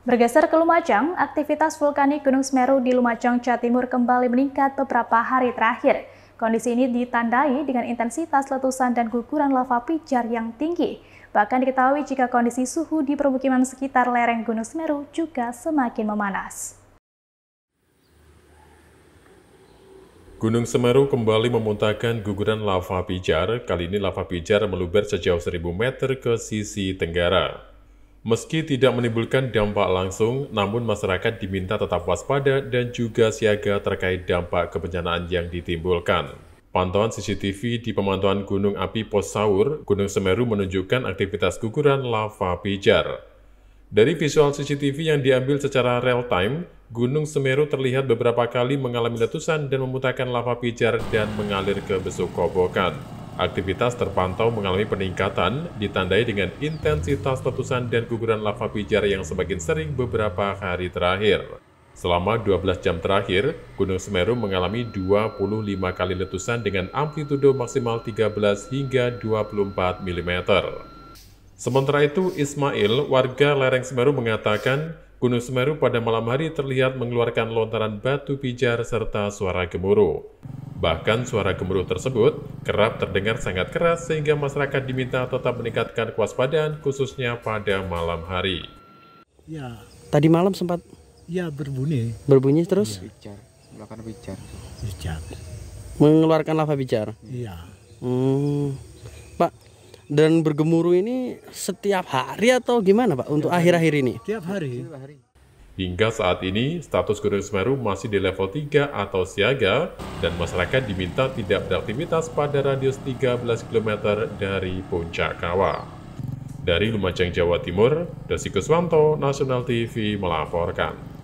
Bergeser ke Lumajang, aktivitas vulkanik Gunung Semeru di Lumajang, Jawa Timur kembali meningkat beberapa hari terakhir. Kondisi ini ditandai dengan intensitas letusan dan guguran lava pijar yang tinggi. Bahkan diketahui jika kondisi suhu di permukiman sekitar lereng Gunung Semeru juga semakin memanas. Gunung Semeru kembali memuntahkan guguran lava pijar. Kali ini lava pijar meluber sejauh 1000 meter ke sisi tenggara. Meski tidak menimbulkan dampak langsung, namun masyarakat diminta tetap waspada dan juga siaga terkait dampak kebencanaan yang ditimbulkan. Pantauan CCTV di pemantauan Gunung Api Pos Saur, Gunung Semeru menunjukkan aktivitas guguran lava pijar. Dari visual CCTV yang diambil secara real-time, Gunung Semeru terlihat beberapa kali mengalami letusan dan memutarkan lava pijar dan mengalir ke besuk kobokan. Aktivitas terpantau mengalami peningkatan, ditandai dengan intensitas letusan dan guguran lava pijar yang semakin sering beberapa hari terakhir. Selama 12 jam terakhir, Gunung Semeru mengalami 25 kali letusan dengan amplitudo maksimal 13 hingga 24 mm. Sementara itu, Ismail, warga lereng Semeru mengatakan, Gunung Semeru pada malam hari terlihat mengeluarkan lontaran batu pijar serta suara gemuruh. Bahkan suara gemuruh tersebut kerap terdengar sangat keras sehingga masyarakat diminta tetap meningkatkan kewaspadaan khususnya pada malam hari. Ya, tadi malam sempat ya berbunyi. Berbunyi terus? Ya. Bicar, melakukan bicar. Bicar. Mengeluarkan lava bicar. Iya. Hmm. Pak, dan bergemuruh ini setiap hari atau gimana, Pak? Untuk akhir-akhir ini? setiap hari. Setiap hari. Hingga saat ini, status Gunung Semeru masih di level 3 atau siaga, dan masyarakat diminta tidak beraktivitas pada radius 13 km dari puncak kawah. Dari Lumajang, Jawa Timur, Desi Kuswanto, Nasional TV melaporkan.